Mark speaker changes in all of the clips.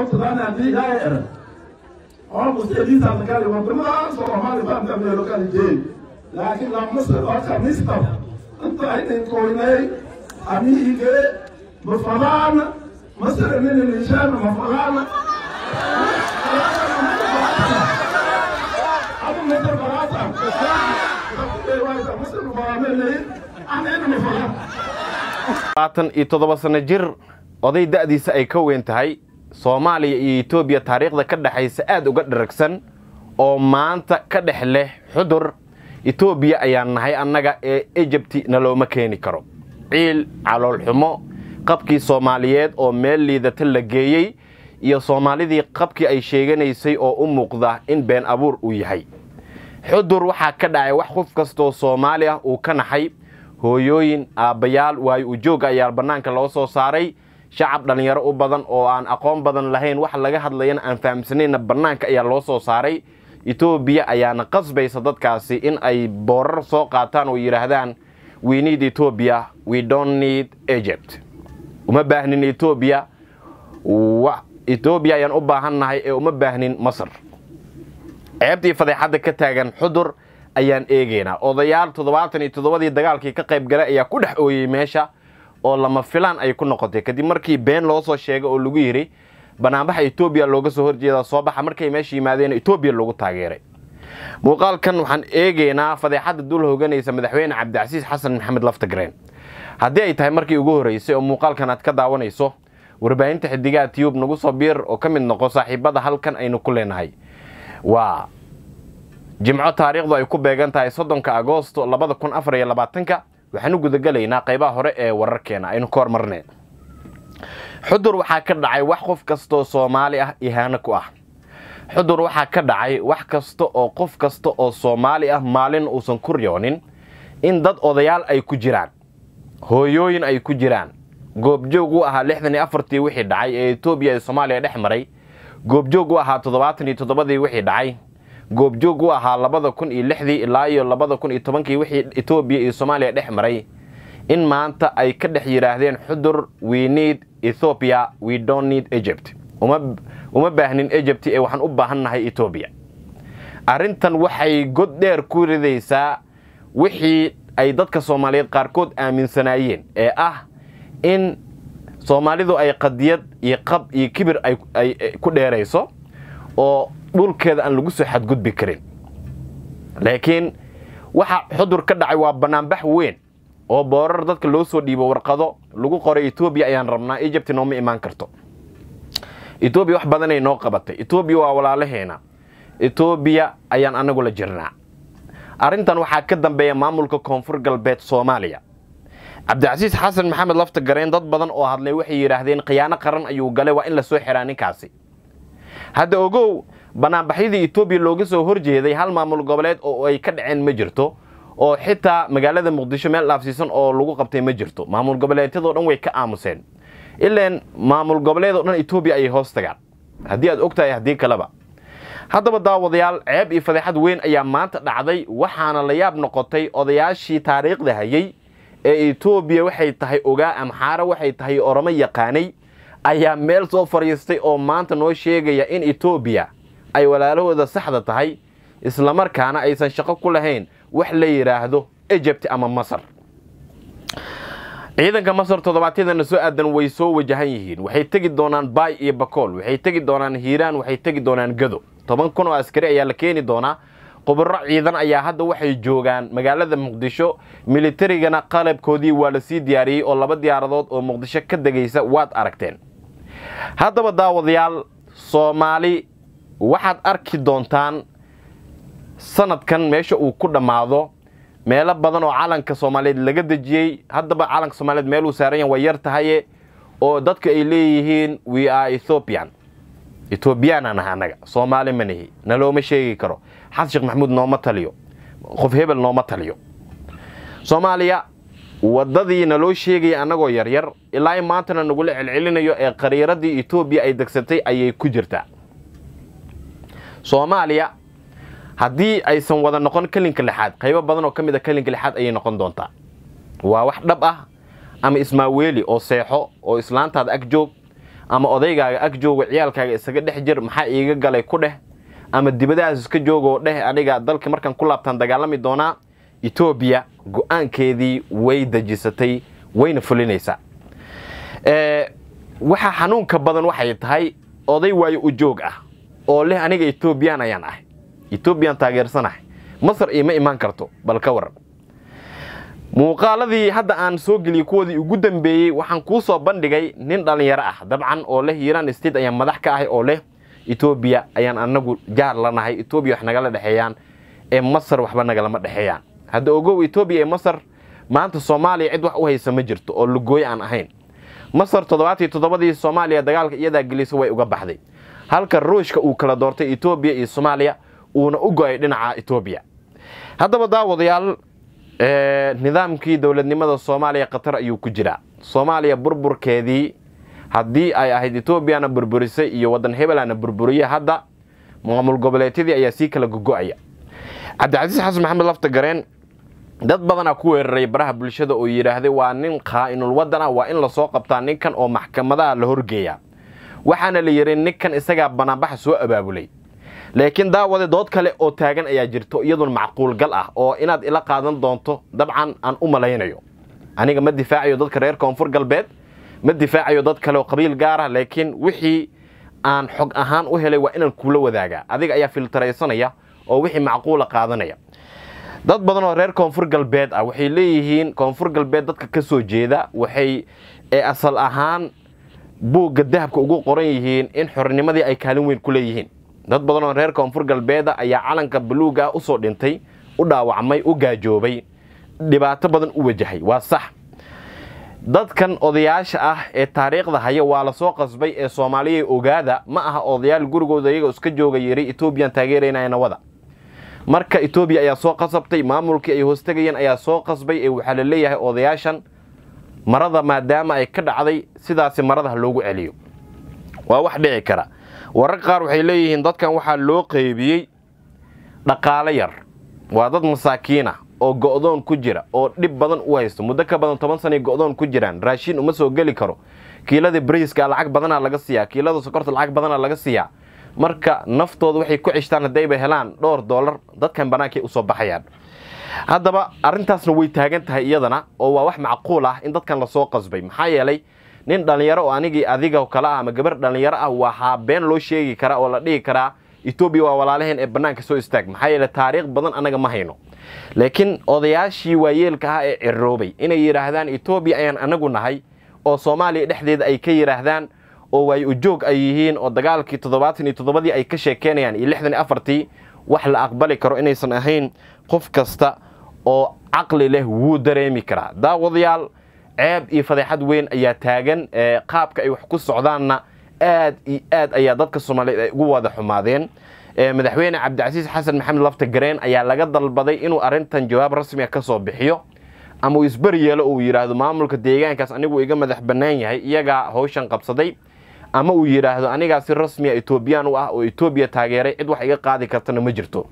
Speaker 1: ọtụ na na ndị ya yere ọ bụ steeti sarkari ma bụrụ na asọ ọhụrụ ba ndị mere lokal jee lakin na musul ọcha mista ntụ anyị nke onye ami ige mafalana musul ne ne ne shan mafalana abu ne ta barata musul ba me ne ana ne mafalana 27 sano jir oday da'diisa ay ka weyn tahay soomaaliya iyo etoobiya taariikhda ka dhexaysa aad uga dharagsan oo maanta ka dhex leh xudur etoobiya ayaan nahay annaga ee ejabti nalooma keeni karo ciil caloolxumo qabkii soomaaliyeed oo meel liidata la geeyey iyo soomaalidii qabkii ay sheeganaysay oo u muuqda in been abuur uu yahay xudur waxaa ka dhacay wax qof kastoo soomaali ah uu ka naxay hooyooyin aabbayaal waayo ujoogga ayaal bannaanka loo soo saaray shacab dhallinyaro u badan oo aan aqoon badan lahayn wax laga hadlayana aan fahamsanaynna bannaanka ayaa loo soo saaray etoobiya ayaana qasbaysa dadkaasi in ay boorar soo qaataan oo yidhaahdaan we need etoobiya we don't need egypt uma baahnin etoobiya etoobiya ayaan u baahannahay ee uma baahnin masar ceebtii fadeexadda ka taagan xudur ayaan eegaynaa odayaal toddobaatan iyo toddobadii dagaalkii ka qayb galay ayaa ku dhex ooyey meesha oo lama filaan ay ku noqotay kadib markii been loo soo sheegay oo lagu yidhi banaanbaxa etoobiya looga soo horjeeda soo baxa markay meesha yimaadeen etoobiya loogu taageeray muuqaalkan waxaan eegaynaa fadeexadda dul hoganaysa madaxweyne cabdicasiis xasan maxamed laftagreen haddii ay tahay markii ugu horreysay oo muuqaalkan aad ka daawanayso warbaahinta xidigaha tyub nagu soo biir oo ka mid noqo saaxiibada halkan aynu ku leenahay waa jimco taariikhdu ay ku beegan tahay soddonka agoosto labada kun afar iyo labaatanka u gudagalaynaa qaybaha hore ee wararkeena aynu ka hormarnay xudur waxaa ka dhacay wax qof kastoo soomaali ah ihaano ku ah xudur waxaa ka dhacay wax kasta oo qof kasta oo soomaali ah maalin uusan ku riyoonin in dad odayaal ay ku jiraan hooyooyin ay ku jiraan goobjoog u ahaa lixdan iyo afartii wixii dhacay ee etoobiya ee soomaaliya dhex maray goobjoog u ahaa toddobaatan iyo toddobadii wixii dhacay goobjoog u ahaa labada kun iyo lixdii ilaa iyo labada kun iyo tobankii wixii etoobiya iyo soomaaliya dhex maray in maanta ay ka dhex yidhaahdeen xudur we need ethopia we don't need egypt uma baahnin egypt ee waxaan u baahannahay etoobiya arrintan waxay god dheer ku ridaysaa wixii ay dadka soomaaliyeed qaarkood aaminsanaayeen ee ah in soomaalidu ay qadiyad iyo qab iyo kibir ay ku dheerayso oo dhulkeeda aan lagu soo xadgudbi karin laakiin waxa xudur ka dhacay waa bannaanbax weyn oo boorar dadka loo soo dhiibo warqado lagu qoray etoobiya ayaan rabnaa egypt nooma imaan karto etoobiya wax badanay noo qabatay etoobiya waa walaalaheena etoobiya ayaan anagu la jirnaa arrintan waxaa ka dambeeya maamulka koonfur galbeed soomaaliya cabdicasiis xasan maxamed lafta gareen dad badan oo hadlay waxay yidhaahdeen khiyaano qaran ayuu galay waa in la soo xiraa ninkaasi hadda ogow banaanbaxyadii etoobiya looga soo horjeeday hal maamul goboleed oo ay ka dhaceen ma jirto oo xitaa magaalada muqdisho meel dhaafsiisan oo lagu qabtay ma jirto maamul goboleedyadoo dhan way ka aamuseen ilaan maamul goboleed oo dhan etoobiya ayay hoos tagaan haddii aad ogtahay haddii kaleba haddaba daawadayaal ceeb iyo fadeexad weyn ayaa maanta dhacday waxaana la yaab noqotay odayaashii taariikhda hayey ee etoobiya waxay tahay ogaa amxaare waxay tahay oromo yaqaanay ayaa meel soo fariistay oo maanta noo sheegaya in etoobiya ay walaalahooda saxda tahay islamarkaana aysan shaqo ku lahayn wax la yidhaahdo egypt ama masar ciidanka masar toddobaadyadana soo aadan way soo wajahan yihiin waxay tegi doonaan baay iyo bakool waxay tegi doonaan hiiraan waxay tegi doonaan gado toban kun oo askari ayaa la keeni doonaa qubaro ciidan ayaa hadda waxay joogaan magaalada muqdisho militarigana qalabkoodii waa la sii diyaariyey oo laba diyaaradood oo muqdisho ka degaysa waad aragteen haddaba daawadayaal soomaali waxaad arki doontaan sanadkan meesha uu ku dhammaado meelo badan oo calanka soomaaliyeed laga dejiyey haddaba calanka soomaaliyeed meel uu saaran yahay way yar tahaye oo dadku ay leeyihiin we are ethoobian etoobiyaan aan aha annaga soomaali ma nihi nalooma sheegi karo xasan sheekh maxmuud nooma taliyo qof hebel nooma taliyo soomaaliya waddadii naloo sheegaya annagoo yaryar ilaa maantana nagula celcelinayo ee qariiradii etoobiya ay degsatay ayay ku jirtaa soomaaliya haddii aysan wada noqon kelinka lixaad qaybo badan oo ka mid a ah kelinka lixaad ayay noqon doontaa waa wax dhab ah ama ismaaweeli oo seexo oo islaantaada ag joog ama odaygaaga ag joogo ciyaalkaaga isaga dhex jir maxaa iiga galay ku dheh ama dibadahaas iska joogoo dheh aniga dalka markaan ku laabtaan dagaalami doonaa etoobiya go-aankeedii way dejisatay wayna fulinaysaa waxaa xanuunka badan waxay tahay oday waayo u joog ah oo leh aniga etoobiyan ayaan ahay etoobiyan taageersanahay masar ima imaan karto bal ka waran muuqaaladii hadda aan soo geliyey kuwoodii ugu dambeeyey waxaan kuu soo bandhigay nin dhallinyaro ah dabcan oo leh iran state ayaan madax ka ahay oo leh etoobiya ayaan anagu jaar lanahay etoobiya wax nagala dhexeeyaan ee masar waxba nagalama dhexeeyaan hadda ogow etoobiya ee masar maanta soomaaliya cid wax u haysa ma jirto oo lugooyo aan ahayn masar toddobaatii toddobadii soomaaliya dagaalka iyadaa gelisa way uga baxday halka ruushka uu kala doortay etoobiya iyo soomaaliya uuna u go'ay dhinaca etoobiya haddaba daawadayaal eh, nidaamkii dowladnimada soomaaliya khatar ayuu ku jiraa soomaaliya burburkeedii haddii ay ahayd etoobiyana burburisay iyo waddan hebelana burburiya hadda maamul goboleedyadii ayaa sii kala gogo'aya cabdicasiis xasan maxamed lafta gareen dad badanaa ku weeraray baraha bulshada oo yidhaahday waa nin khaa'inul waddan ah waa in lasoo qabtaa ninkan oo maxkamadaha la horgeeyaa waxaana la yidhi ninkan isagaa banaanbaxa soo abaabulay laakiin daawade dood kale oo taagan ayaa jirto iyadun macquulgal ah oo inaad ila qaadan doonto dabcan aan u malaynayo aniga ma difaacayo dadka reer koonfur galbeed ma difaacayo dad kale oo qabiil gaara ah, laakiin wixii aan xog ahaan u helay waa inaan kuula wadaagaa adiga ayaa filtaraysanaya oo wixii macquula qaadanaya dad badan oo reer koonfur galbeed ah waxay leeyihiin koonfur galbeed dadka ka soo jeeda waxay asal ahaan buugga dahabka ugu qoran yihiin in xornimadii ay kaalin weyn ku leeyihiin dad badanoo reer koonfur galbeeda ayaa calanka buluuga ah usoo dhintay u dhaawacmay u gaajoobay dhibaato badan u wajahay waa sax dadkan odayaasha ah ee taariikhda haya waa lasoo qasbay ee soomaaliya ogaada ma aha odayaal gurigooda iyaga iska jooga yeeray etoobiyan taageeraynaya nawada marka etoobiya ayaa soo qasabtay maamulkii ay hoostegayeen ayaa soo qasbay ee waxaa la leeyahay odayaashan marada maadaama ay ka dhacday sidaasi marada ha loogu celiyo waa wax dhici kara warar qaar waxay leeyihiin dadkan waxaa loo qeybiyey dhaqaale yar waa dad masaakiin ah oo go'doon ku jira oo dhib badan u haysto muddo ka badan toban sanay go'doon ku jiraan raashiin uma soo geli karo kiilada briiska ah lacag badanaa laga siiyaa kiilada sokorta lacag badanaa laga siiyaa marka naftooda waxay ku ceshtaan haddayba helaan dhowr doolar dadkan banaankay usoo baxayaan haddaba arrintaasna way taagan tahay iyadana oo waa wax macquul ah in dadkan lasoo qasbay maxaa yeelay nin dhallinyaro oo anigii adiga kale ah ama gabar dhallinyaro ah waxaa been loo sheegi karaa oo la dhihi karaa etoobiya waa walaalaheen ee bannaanka soo istaag maxaa yeele taariikh badan annaga ma hayno laakiin odayaashii waayeelka ah ee ciroobay inay yidhaahdaan etoobiya ayaan anagu nahay oo soomaaliya dhexdeeda ay ka yidhaahdaan oo waay ujoog ay yihiin oo dagaalkii toddobaatan iyo toddobadii ay ka sheekeynayaan iyo lixdan iyo afartii wax la aqbali karo inaysan ahayn qof kasta oo caqli leh wuu dareemi karaa daawadayaal ceeb iyo fadeexad weyn ayaa taagan ee qaabka ay wax ku socdaanna aad iyo aad ayaa dadka soomaaliyeed ay ugu wada xumaadeen madaxweyne cabdicasiis xasan maxamed lafta gareen ayaa laga dalbaday inuu arrintan jawaab rasmi a ah ka soo bixiyo ama uu isberi yeelo uu yidhaahdo maamulka deegaankaas anigu iga madax bannaan yahay iyagaa howshan qabsaday ama uu yidhaahdo anigaa si rasmiya ah etoobiyaan u ah oo etoobiya taageeray cid wax iga qaadi kartana ma jirto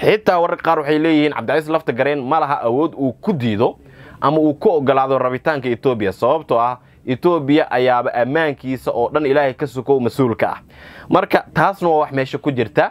Speaker 1: xitaa wararka qaar waxay leeyihiin cabdicaiis lafta gareen ma laha awood uu ku diido ama uu ku ogolaado rabitaanka etoobiya sababtoo ah etoobiya ayaaba ammaankiisa oo dhan ilaahay ka sukow mas-uulka ah marka taasna waa wax meesha ku jirta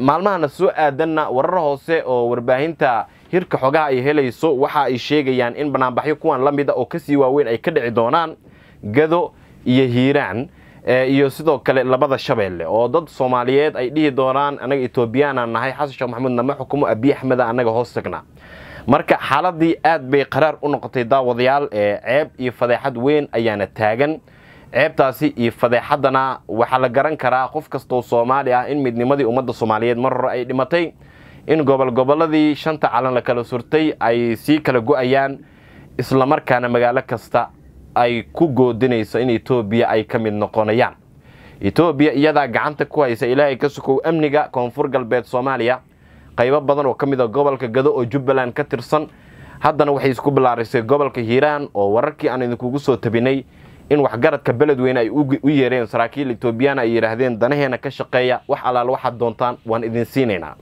Speaker 1: maalmahana soo aadanna warar hoose oo warbaahinta hirka xogaha ay helayso waxa ay sheegayaan in banaanbaxyo kuwan la mida oo kasii waaweyn ay ka dhici doonaan gado iyo hiiraan Eh, iyo sidoo kale labada shabeelle oo dad soomaaliyeed ay dhihi doonaan annaga etoobiyaanaan nahay xasan sheekh maxamuud nama xukumo abiy axmeda ah annaga hoos tagna marka xaaladii aad bay qaraar u noqotay daawadayaal ee eh, ceeb iyo fadeexad weyn ayaana taagan ceebtaasi iyo fadeexaddana waxaa la garan karaa qof kastoo soomaali ah in midnimadii ummadda soomaaliyeed mar hore ay dhimatay in gobol gobolladii shanta calan la kala surtay ay sii kala go-ayaan islamarkaana magaalo kasta ay ku goodinayso in etoobiya ay ka mid noqonayaan etoobiya iyadaa gacanta ku haysa ilaahay ka sukow amniga koonfur galbeed soomaaliya qaybo badan oo ka mid a ah gobolka gado oo jubbaland ka tirsan haddana waxay isku bilaarisay gobolka hiiraan oo wararkii aan idinkugu soo tabinay in waxgaradka beledweyne ay u yeereen saraakiil etoobiyaan ay yidhaahdeen danaheenna ka shaqeeya wax allaal waxaad doontaan waan idin siinaynaa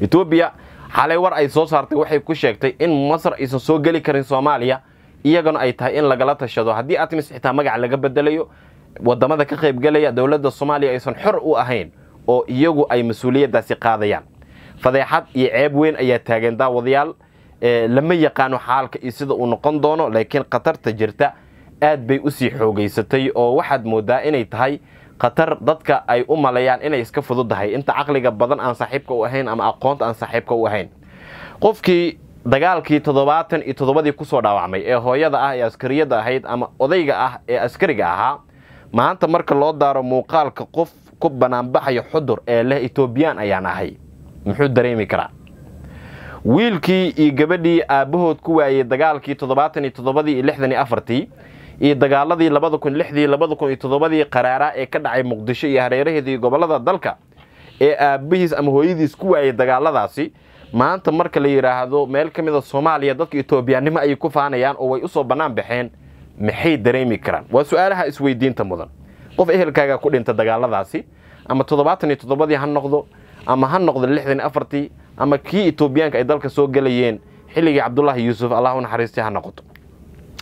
Speaker 1: etoobiya xalay war ay soo saartay waxay ku sheegtay in masar aysan soo geli karin soomaaliya iyagana ay tahay in lagala tashado haddii artemis xitaa magaca laga bedelayo wadamada ka qaybgelaya dowladda soomaaliya aysan xor u ahayn oo iyagu ay mas-uuliyaddaasi qaadayaan fadeexad iyo ceeb weyn ayaa taagan daawadayaal eh, lama yaqaano xaalka iyo sida uu noqon doono laakiin khatarta jirta aad bay usii xoogaysatay oo waxaad moodaa inay tahay khatar dadka ay u malayaan inay iska fududahay inta caqliga badan aan saaxiibka u ahayn ama aqoonta aan saaxiibka u ahayn qofkii dagaalkii toddobaatan iyo toddobadii kusoo dhaawacmay ee hooyada ah ee askariyadda ahayd ama odayga ah ee askariga ahaa maanta marka loo daaro muuqaalka qof ku banaanbaxaya xudur ee leh etoobiyaan ayaan ahay muxuu dareemi karaa wiilkii iyo gabadhii aabahood ku waayey dagaalkii toddobaatan iyo toddobadii iyo lixdan iyo afartii iyo dagaaladii labada kun lixdii labada kun iyo toddobadii qaraaraa ee ka dhacay muqdisho iyo hareeraheeda gobollada dalka ee aabbihiis ama hooyadiis ku waayey dagaaladaasi maanta marka la yidhaahdo meel ka mida ah soomaaliya dadka etoobiyaannimo ayay ku faanayaan oo way usoo bannaan baxeen maxay dareemi karaan waa su-aalaha isweydiinta mudan qof ehelkaaga ku dhinta dagaaladaasi ama toddobaatan iyo toddobadii ha noqdo ama ha noqdo lixdan afartii ama kii etoobiyaanka ay dalka soo gelayeen xilligii cabdulaahi yuusuf allah naxariistay ha noqoto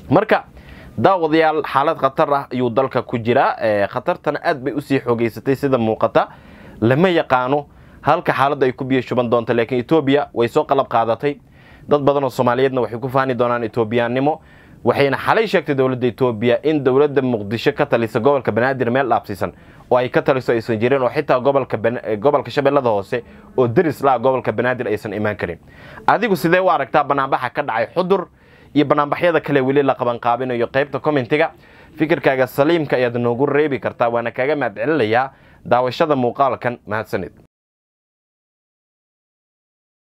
Speaker 1: marka daawadayaal xaalad khatar ah ayuu dalka ku jiraa khatartana aad bay usii xoogaysatay sida muuqata lama yaqaano halka xaalada ay ku biyo shuban doonta laakiin etoobiya way soo qalab qaadatay dad badan oo soomaaliyeedna waxay ku faani doonaan etoobiyaannimo waxayna xalay sheegtay dowladda etoobiya in dowladda muqdisho ka talisa gobolka banaadir meel dhaabsiisan oo ay ka taliso aysan jirin oo xitaa gobolka shabeellada hoose oo deris la gobolka banaadir aysan imaan karin adigu sidee u aragtaa banaanbaxa ka dhacay xudur iyo banaanbaxyada kale weli la qabanqaabinayo qaybta commentiga fikirkaaga saliimka ayaad noogu reebi kartaa waana kaaga mahadcelinayaa daawashada muuqaalkan mahadsanid